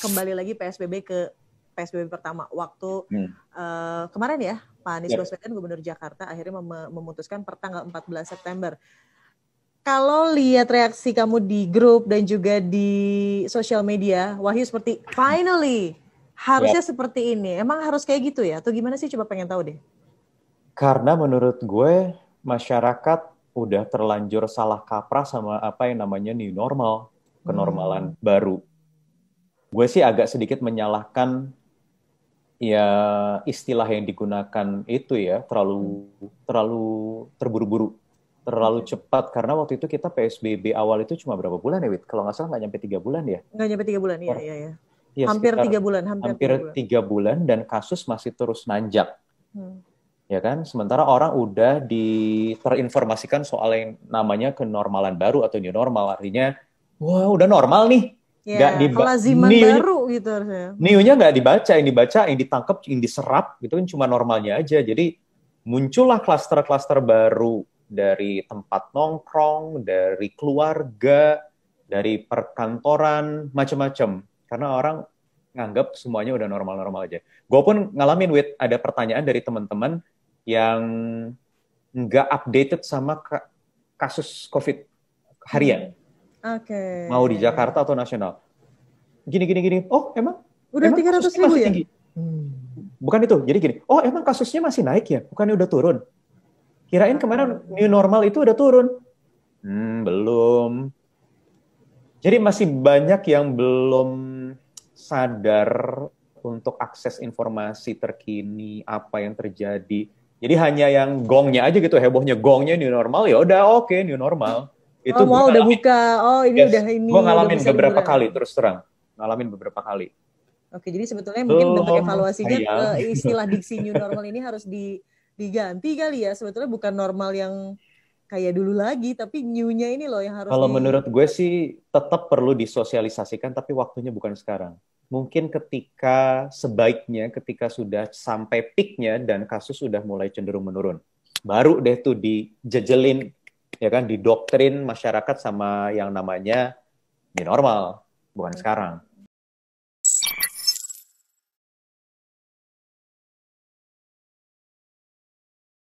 kembali lagi PSBB ke PSBB pertama waktu hmm. uh, kemarin ya Pak Anies yeah. Baswedan Gubernur Jakarta akhirnya mem memutuskan per tanggal 14 September. Kalau lihat reaksi kamu di grup dan juga di sosial media, Wahyu seperti finally harusnya yeah. seperti ini. Emang harus kayak gitu ya? Atau gimana sih? Coba pengen tahu deh. Karena menurut gue masyarakat udah terlanjur salah kaprah sama apa yang namanya new normal, kenormalan hmm. baru gue sih agak sedikit menyalahkan ya istilah yang digunakan itu ya terlalu terlalu terburu-buru terlalu cepat karena waktu itu kita PSBB awal itu cuma berapa bulan ya Wit? Kalau nggak salah nggak nyampe tiga bulan ya? Nggak nyampe tiga bulan, ya, ya iya. Ya, hampir tiga bulan, hampir, hampir tiga bulan. bulan dan kasus masih terus nanjak, hmm. ya kan? Sementara orang udah di terinformasikan soal yang namanya kenormalan baru atau new normal, artinya wah udah normal nih, nggak yeah, dibaca. baru gitu harusnya. Niunya nggak dibaca, yang dibaca, yang ditangkap, yang diserap gitu kan cuma normalnya aja. Jadi muncullah klaster-klaster baru dari tempat nongkrong, dari keluarga, dari perkantoran, macam-macam. Karena orang nganggap semuanya udah normal-normal aja. Gue pun ngalamin with ada pertanyaan dari teman-teman yang nggak updated sama kasus COVID harian. Hmm. Oke. Okay. Mau di Jakarta atau nasional. Gini gini gini. Oh, emang? Udah tiga ratus ribu ya? Tinggi? Hmm. Bukan itu. Jadi gini. Oh, emang kasusnya masih naik ya? Bukannya udah turun? Kirain ah. kemarin new normal itu udah turun. Hmm, belum. Jadi masih banyak yang belum sadar untuk akses informasi terkini apa yang terjadi. Jadi hanya yang gongnya aja gitu hebohnya gongnya new normal ya udah oke okay, new normal itu oh, mau udah buka oh ini yes, udah ini gue ngalamin beberapa kali terus terang ngalamin beberapa kali oke jadi sebetulnya mungkin bentuk evaluasinya ke eh, istilah diksi new normal ini harus di, diganti kali ya sebetulnya bukan normal yang kayak dulu lagi tapi new ini loh yang harus kalau di... menurut gue sih tetap perlu disosialisasikan tapi waktunya bukan sekarang mungkin ketika sebaiknya ketika sudah sampai peaknya dan kasus sudah mulai cenderung menurun baru deh tuh dijejelin ya kan didoktrin masyarakat sama yang namanya di normal bukan iya. sekarang